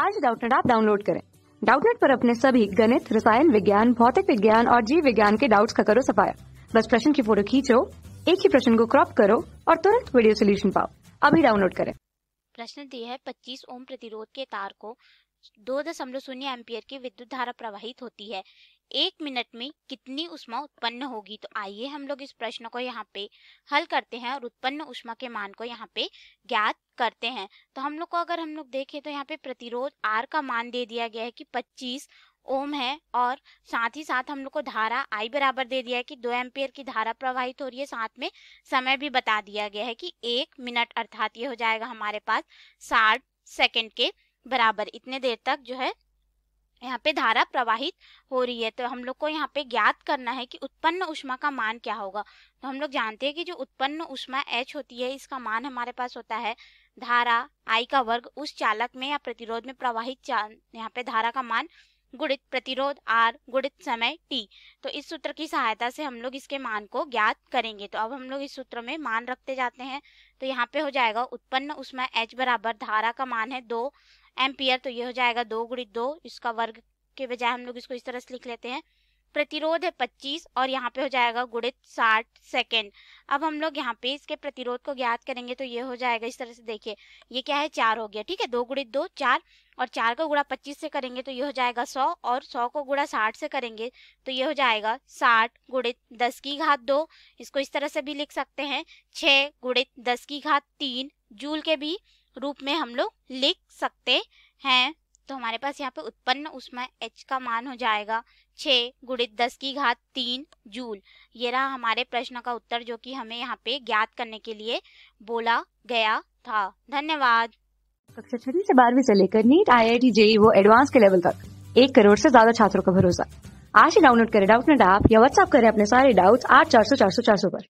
आज डाउटनेट आप डाउनलोड करें डाउटनेट पर अपने सभी गणित रसायन विज्ञान भौतिक विज्ञान और जीव विज्ञान के डाउट्स का करो सफाया बस प्रश्न की फोटो खींचो एक ही प्रश्न को क्रॉप करो और तुरंत वीडियो सोल्यूशन पाओ अभी डाउनलोड करें प्रश्न दिए है पच्चीस ओम प्रतिरोध के तार को दो दशमलव शून्य एम्पियर की विद्युत धारा प्रवाहित होती है एक मिनट में कितनी उष्मा उत्पन्न होगी तो आइए हम लोग इस प्रश्न को यहाँ पे हल करते हैं और उत्पन्न उष्मा के मान को यहाँ पे ज्ञात करते हैं तो हम लोग को अगर हम लोग देखें तो यहाँ पे प्रतिरोध आर का मान दे दिया गया है कि पच्चीस ओम है और साथ ही साथ हम लोग को धारा आई बराबर दे दिया है कि दो एम्पेयर की धारा प्रवाहित हो रही है साथ में समय भी बता दिया गया है कि एक मिनट अर्थात ये हो जाएगा हमारे पास साठ सेकेंड के बराबर इतने देर तक जो है यहाँ पे धारा प्रवाहित हो रही है तो हम लोग को यहाँ पे ज्ञात करना है कि उत्पन्न उष्मा का मान क्या होगा तो हम लोग जानते हैं कि जो उत्पन्न उष्मा एच होती है इसका मान हमारे पास होता है धारा आई का वर्ग उस चालक में या प्रतिरोध में प्रवाहित यहाँ पे धारा का मान गुणित प्रतिरोध आर गुणित समय टी तो इस सूत्र की सहायता से हम लोग इसके मान को ज्ञात करेंगे तो अब हम लोग इस सूत्र में मान रखते जाते हैं तो यहाँ पे हो जाएगा उत्पन्न उसमें एच बराबर धारा का मान है दो एम्पियर तो ये हो जाएगा दो गुड़ी दो इसका वर्ग के बजाय हम लोग इसको इस तरह से लिख लेते हैं प्रतिरोध है पच्चीस और यहाँ पे हो जाएगा गुणित साठ सेकेंड अब हम लोग यहाँ पे इसके प्रतिरोध को ज्ञात करेंगे तो ये हो जाएगा इस तरह से देखिए ये क्या है चार हो गया ठीक है दो गुणित दो चार और चार का गुड़ा पच्चीस से करेंगे तो ये हो जाएगा सौ और सौ को गुड़ा साठ से करेंगे तो ये हो जाएगा साठ गुणित दस की घात दो इसको इस तरह से भी लिख सकते हैं छः गुणित दस की घात तीन जूल के भी रूप में हम लोग लिख सकते हैं तो हमारे पास यहाँ पे उत्पन्न उसमें एच का मान हो जाएगा छः गुणित दस की घात तीन जूल ये रहा हमारे प्रश्न का उत्तर जो कि हमें यहाँ पे ज्ञात करने के लिए बोला गया था धन्यवाद कक्षा छठी से बारहवीं से लेकर नीट आई आई टी जे वो एडवांस के लेवल तक एक करोड़ से ज्यादा छात्रों का भरोसा आज ही डाउनलोड करें डाउट नेट ऐप या व्हाट्सएप करें अपने सारे डाउट आठ चार सौ चार सौ चार सौ पर